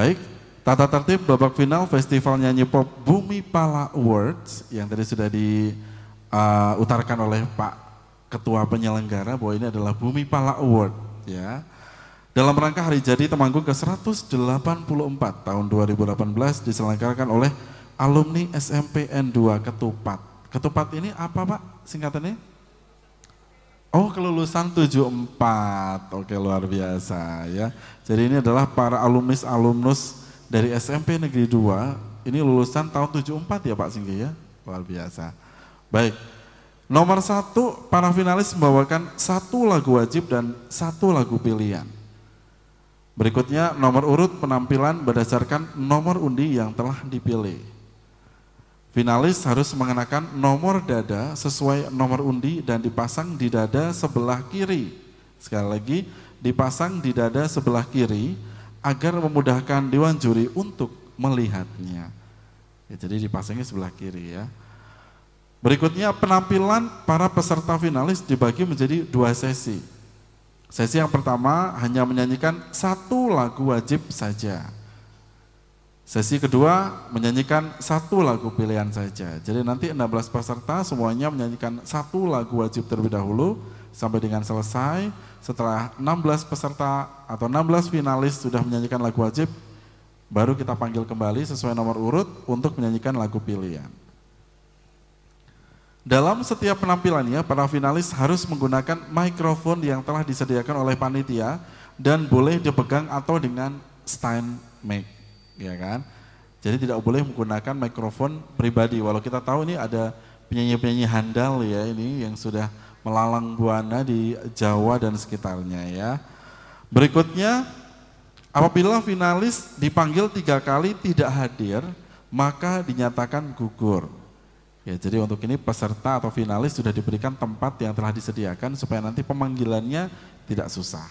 Baik, tata tertib babak final Festival Nyanyi Pop Bumi Pala Awards yang tadi sudah diutarakan uh, oleh Pak Ketua Penyelenggara bahwa ini adalah Bumi Pala Award ya. Dalam rangka hari jadi Temanggung ke-184 tahun 2018 diselenggarakan oleh alumni SMPN 2 Ketupat. Ketupat ini apa Pak singkatannya? Oh kelulusan 74, oke luar biasa ya. Jadi ini adalah para alumnis alumnus dari SMP Negeri 2, ini lulusan tahun 74 ya Pak Singgi ya, luar biasa. Baik, nomor satu para finalis membawakan satu lagu wajib dan satu lagu pilihan. Berikutnya nomor urut penampilan berdasarkan nomor undi yang telah dipilih. Finalis harus mengenakan nomor dada sesuai nomor undi dan dipasang di dada sebelah kiri. Sekali lagi, dipasang di dada sebelah kiri agar memudahkan dewan juri untuk melihatnya. Ya, jadi dipasangnya sebelah kiri ya. Berikutnya penampilan para peserta finalis dibagi menjadi dua sesi. Sesi yang pertama hanya menyanyikan satu lagu wajib saja. Sesi kedua menyanyikan satu lagu pilihan saja. Jadi nanti 16 peserta semuanya menyanyikan satu lagu wajib terlebih dahulu sampai dengan selesai. Setelah 16 peserta atau 16 finalis sudah menyanyikan lagu wajib, baru kita panggil kembali sesuai nomor urut untuk menyanyikan lagu pilihan. Dalam setiap penampilannya, para finalis harus menggunakan mikrofon yang telah disediakan oleh panitia dan boleh dipegang atau dengan stand mic ya kan? Jadi tidak boleh menggunakan mikrofon pribadi. Walau kita tahu ini ada penyanyi-penyanyi handal ya ini yang sudah melalang buana di Jawa dan sekitarnya ya. Berikutnya, apabila finalis dipanggil tiga kali tidak hadir, maka dinyatakan gugur. Ya, jadi untuk ini peserta atau finalis sudah diberikan tempat yang telah disediakan supaya nanti pemanggilannya tidak susah.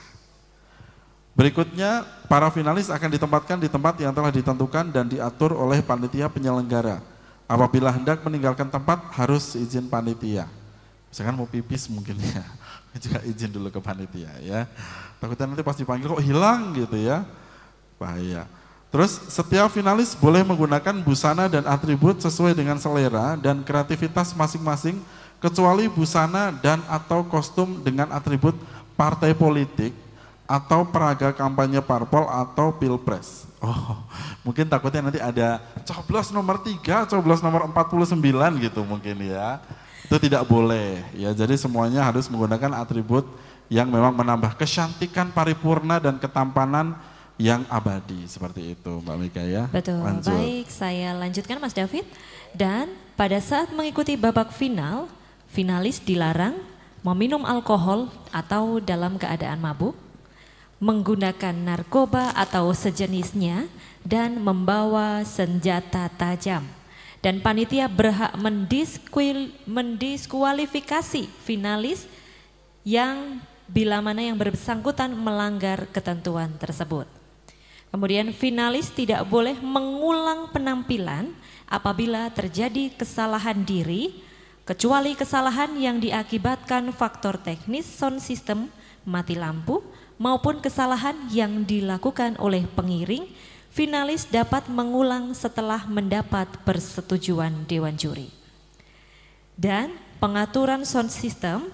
Berikutnya, para finalis akan ditempatkan di tempat yang telah ditentukan dan diatur oleh panitia penyelenggara. Apabila hendak meninggalkan tempat, harus izin panitia. Misalkan mau pipis mungkin ya, juga izin dulu ke panitia ya. Takutnya nanti pas dipanggil kok hilang gitu ya, bahaya. Terus setiap finalis boleh menggunakan busana dan atribut sesuai dengan selera dan kreativitas masing-masing kecuali busana dan atau kostum dengan atribut partai politik atau peraga kampanye parpol atau pilpres. Oh, mungkin takutnya nanti ada coblos nomor 3, coblos nomor 49 gitu mungkin ya. Itu tidak boleh. Ya, jadi semuanya harus menggunakan atribut yang memang menambah kecantikan paripurna dan ketampanan yang abadi seperti itu Mbak Mika ya. Betul. Lanjut. Baik, saya lanjutkan Mas David. Dan pada saat mengikuti babak final, finalis dilarang meminum alkohol atau dalam keadaan mabuk menggunakan narkoba atau sejenisnya, dan membawa senjata tajam. Dan panitia berhak mendiskuil, mendiskualifikasi finalis yang bila mana yang bersangkutan melanggar ketentuan tersebut. Kemudian finalis tidak boleh mengulang penampilan apabila terjadi kesalahan diri kecuali kesalahan yang diakibatkan faktor teknis sound system, mati lampu, maupun kesalahan yang dilakukan oleh pengiring, finalis dapat mengulang setelah mendapat persetujuan dewan juri. Dan pengaturan sound system,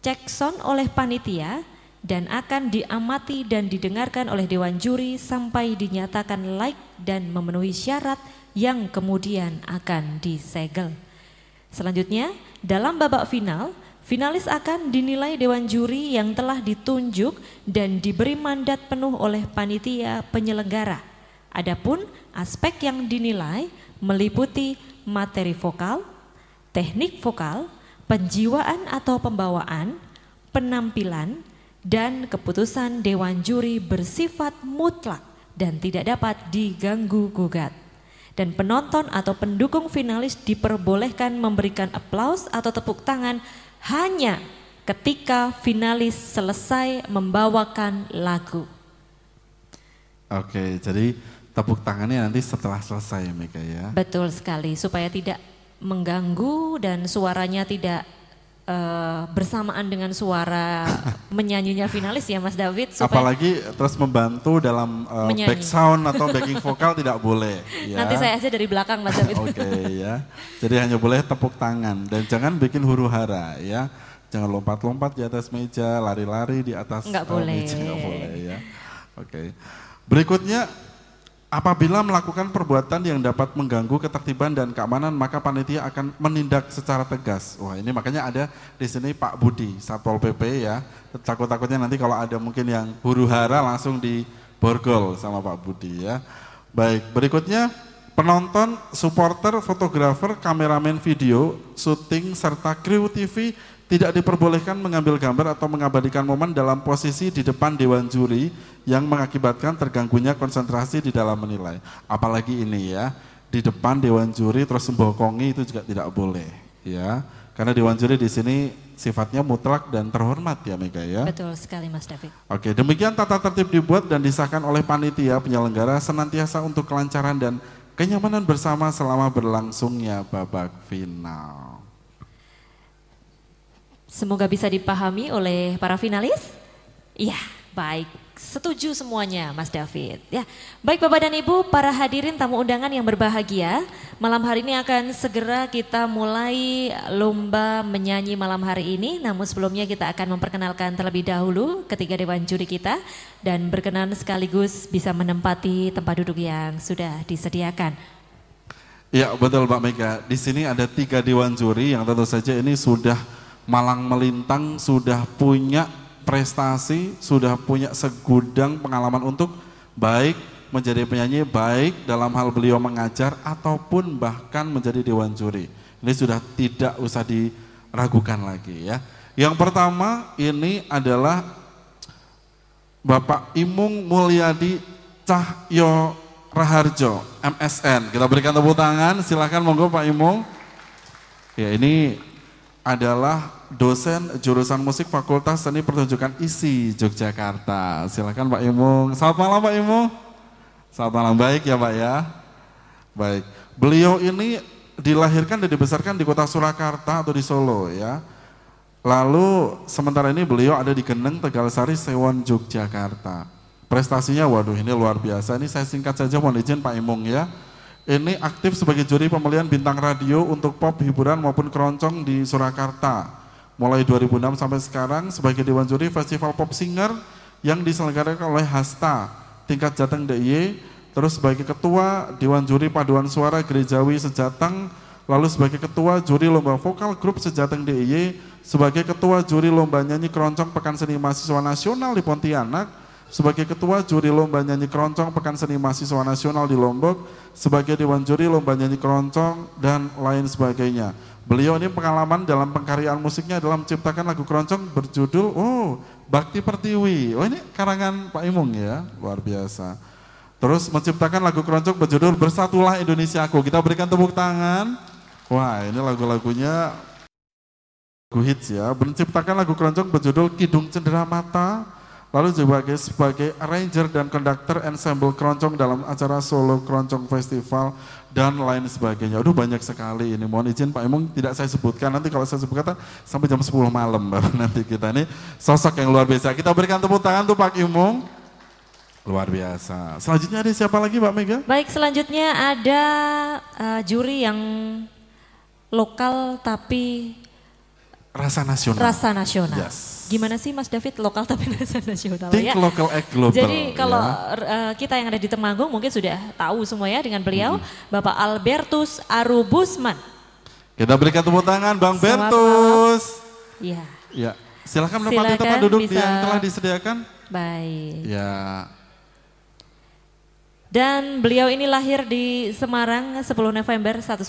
cek sound oleh panitia, dan akan diamati dan didengarkan oleh dewan juri sampai dinyatakan like dan memenuhi syarat yang kemudian akan disegel. Selanjutnya, dalam babak final, Finalis akan dinilai dewan juri yang telah ditunjuk dan diberi mandat penuh oleh panitia penyelenggara. Adapun aspek yang dinilai meliputi materi vokal, teknik vokal, penjiwaan atau pembawaan, penampilan, dan keputusan dewan juri bersifat mutlak dan tidak dapat diganggu gugat dan penonton atau pendukung finalis diperbolehkan memberikan aplaus atau tepuk tangan hanya ketika finalis selesai membawakan lagu. Oke, jadi tepuk tangannya nanti setelah selesai Mika ya. Betul sekali, supaya tidak mengganggu dan suaranya tidak Eh, bersamaan dengan suara menyanyinya finalis ya Mas David. Supaya Apalagi terus membantu dalam uh, back sound atau backing vokal tidak boleh. Ya. Nanti saya aja dari belakang Mas David. Oke okay, ya, jadi hanya boleh tepuk tangan dan jangan bikin huru hara ya. Jangan lompat-lompat di atas meja, lari-lari di atas Nggak uh, boleh. meja. Nggak boleh ya. Oke, okay. berikutnya Apabila melakukan perbuatan yang dapat mengganggu ketertiban dan keamanan, maka panitia akan menindak secara tegas. Wah, ini makanya ada di sini Pak Budi, Satpol PP ya. Takut-takutnya nanti kalau ada mungkin yang huru hara langsung di borgol sama Pak Budi ya. Baik, berikutnya penonton, supporter, fotografer, kameramen video, syuting serta kru TV tidak diperbolehkan mengambil gambar atau mengabadikan momen dalam posisi di depan dewan juri yang mengakibatkan terganggunya konsentrasi di dalam menilai. Apalagi ini ya, di depan dewan juri terus membokongi itu juga tidak boleh ya. Karena dewan juri di sini sifatnya mutlak dan terhormat ya Mega ya. Betul sekali Mas David. Oke, demikian tata tertib dibuat dan disahkan oleh panitia penyelenggara senantiasa untuk kelancaran dan kenyamanan bersama selama berlangsungnya babak final. Semoga bisa dipahami oleh para finalis. Iya, baik. Setuju semuanya, Mas David. Ya, baik Bapak dan Ibu, para hadirin tamu undangan yang berbahagia, malam hari ini akan segera kita mulai lomba menyanyi malam hari ini. Namun sebelumnya kita akan memperkenalkan terlebih dahulu ketiga dewan juri kita dan berkenan sekaligus bisa menempati tempat duduk yang sudah disediakan. Ya, betul Pak Mega. Di sini ada tiga dewan juri yang tentu saja ini sudah Malang Melintang sudah punya prestasi, sudah punya segudang pengalaman untuk baik menjadi penyanyi, baik dalam hal beliau mengajar ataupun bahkan menjadi dewan juri. Ini sudah tidak usah diragukan lagi ya. Yang pertama ini adalah Bapak Imung Mulyadi Cahyo Raharjo, MSN. Kita berikan tepuk tangan, silahkan monggo Pak Imung. Ya ini adalah dosen jurusan musik Fakultas Seni Pertunjukan ISI Yogyakarta. Silakan Pak Imung. Selamat malam Pak Imung. Selamat malam baik ya Pak ya. Baik. Beliau ini dilahirkan dan dibesarkan di kota Surakarta atau di Solo ya. Lalu sementara ini beliau ada di Geneng Tegal Sari Sewon Yogyakarta. Prestasinya waduh ini luar biasa. Ini saya singkat saja mohon izin Pak Imung ya. Ini aktif sebagai juri pemilihan bintang radio untuk pop, hiburan maupun keroncong di Surakarta. Mulai 2006 sampai sekarang sebagai dewan juri Festival Pop Singer yang diselenggarakan oleh Hasta tingkat Jateng DIY, terus sebagai ketua dewan juri paduan suara Gerejawi Sejateng, lalu sebagai ketua juri lomba vokal grup Sejateng DIY, sebagai ketua juri lomba nyanyi keroncong Pekan Seni Mahasiswa Nasional di Pontianak, sebagai ketua juri lomba nyanyi keroncong Pekan Seni Mahasiswa Nasional di Lombok, sebagai dewan juri lomba nyanyi keroncong dan lain sebagainya. Beliau ini pengalaman dalam pengkaryaan musiknya dalam menciptakan lagu keroncong berjudul oh Bakti Pertiwi. Oh ini karangan Pak Imung ya, luar biasa. Terus menciptakan lagu keroncong berjudul Bersatulah Indonesia Aku. Kita berikan tepuk tangan. Wah, ini lagu-lagunya lagu hits ya. Menciptakan lagu keroncong berjudul Kidung Cendera Mata, lalu sebagai sebagai arranger dan konduktor ensemble keroncong dalam acara Solo Keroncong Festival dan lain sebagainya. Aduh banyak sekali ini. Mohon izin Pak Imung tidak saya sebutkan. Nanti kalau saya sebutkan sampai jam 10 malam baru nanti kita ini sosok yang luar biasa. Kita berikan tepuk tangan tuh Pak Imung. Luar biasa. Selanjutnya ada siapa lagi Pak Mega? Baik, selanjutnya ada uh, juri yang lokal tapi Rasa nasional. Rasa nasional. Yes. Gimana sih Mas David lokal tapi rasa nasional Think ya? local act global. Jadi ya. kalau ya. kita yang ada di Temanggung mungkin sudah tahu semua ya dengan beliau hmm. Bapak Albertus Arubusman. Kita berikan tepuk tangan Bang Selamat Bertus. Iya. Ya. Silahkan menempati tempat duduk bisa... yang telah disediakan. Baik. Ya. Dan beliau ini lahir di Semarang 10 November 1965.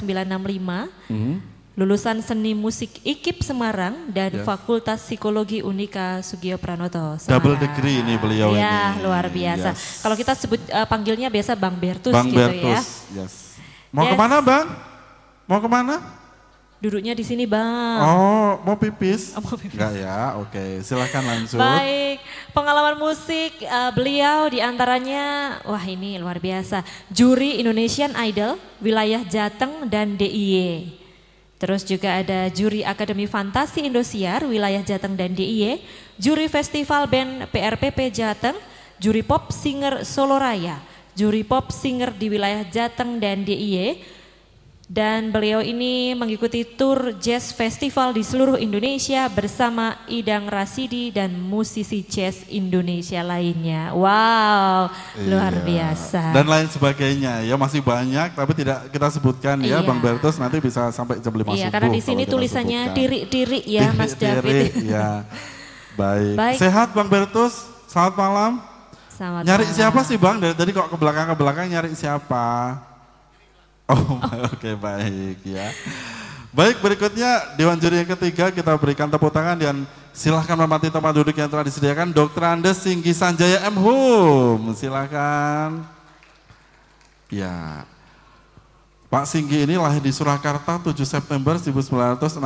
Hmm lulusan seni musik IKIP Semarang dan yes. Fakultas Psikologi Unika Sugio Pranoto. Semarang. Double degree ini beliau ya, ini. luar biasa. Yes. Kalau kita sebut uh, panggilnya biasa Bang Bertus Bang gitu ya. Bertus. ya. Yes. Mau yes. kemana Bang? Mau kemana? Duduknya di sini Bang. Oh, mau pipis? Oh, mau pipis. Enggak ya, oke. Okay. Silahkan langsung. Baik, pengalaman musik uh, beliau diantaranya, wah ini luar biasa. Juri Indonesian Idol, wilayah Jateng dan DIY. Terus juga ada juri Akademi Fantasi Indosiar wilayah Jateng dan DIY, juri Festival Band PRPP Jateng, juri pop singer Solo Raya, juri pop singer di wilayah Jateng dan DIY, dan beliau ini mengikuti tur jazz festival di seluruh Indonesia bersama Idang Rasidi dan musisi jazz Indonesia lainnya. Wow, iya. luar biasa. Dan lain sebagainya ya masih banyak tapi tidak kita sebutkan ya, iya. ya Bang Bertus nanti bisa sampai jam lima iya, karena di sini tulisannya diri-diri ya diri, Mas David. Diri, ya. Baik. Baik. Sehat Bang Bertus, selamat malam. Selamat nyari malam. siapa sih Bang? Dari tadi kok ke belakang ke belakang nyari siapa? Oh, oke okay, baik ya. Baik, berikutnya Dewan Juri yang ketiga kita berikan tepuk tangan dan silahkan menempati tempat duduk yang telah disediakan Dokter Andes Singgi Sanjaya M. Hum. Silahkan. Ya. Pak Singgi ini lahir di Surakarta 7 September 1962.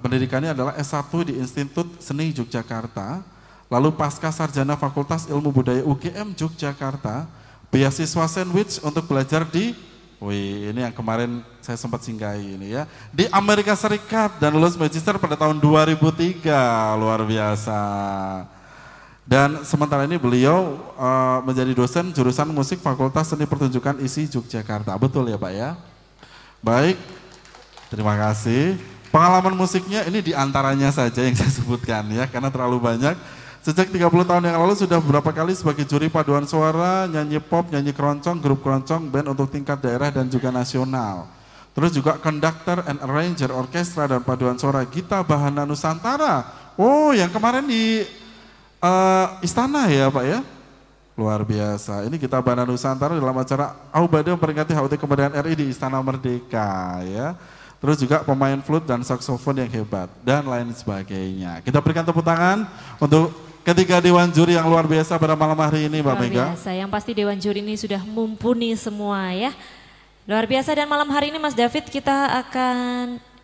Pendidikannya adalah S1 di Institut Seni Yogyakarta, lalu pasca sarjana Fakultas Ilmu Budaya UGM Yogyakarta, beasiswa sandwich untuk belajar di Wih, ini yang kemarin saya sempat singgahi ini ya. Di Amerika Serikat dan lulus magister pada tahun 2003, luar biasa. Dan sementara ini beliau uh, menjadi dosen jurusan musik Fakultas Seni Pertunjukan ISI Yogyakarta. Betul ya Pak ya? Baik, terima kasih. Pengalaman musiknya ini diantaranya saja yang saya sebutkan ya, karena terlalu banyak. Sejak 30 tahun yang lalu sudah beberapa kali sebagai juri paduan suara, nyanyi pop, nyanyi keroncong, grup keroncong, band untuk tingkat daerah dan juga nasional. Terus juga conductor and arranger orkestra dan paduan suara Gita Bahana Nusantara. Oh, yang kemarin di uh, istana ya Pak ya? Luar biasa. Ini Gita Bahana Nusantara dalam acara Aubade memperingati HUT Kemerdekaan RI di Istana Merdeka ya. Terus juga pemain flute dan saksofon yang hebat dan lain sebagainya. Kita berikan tepuk tangan untuk Ketiga dewan juri yang luar biasa pada malam hari ini, Mbak Mega. luar Mega. Biasa, yang pasti dewan juri ini sudah mumpuni semua ya. Luar biasa dan malam hari ini Mas David kita akan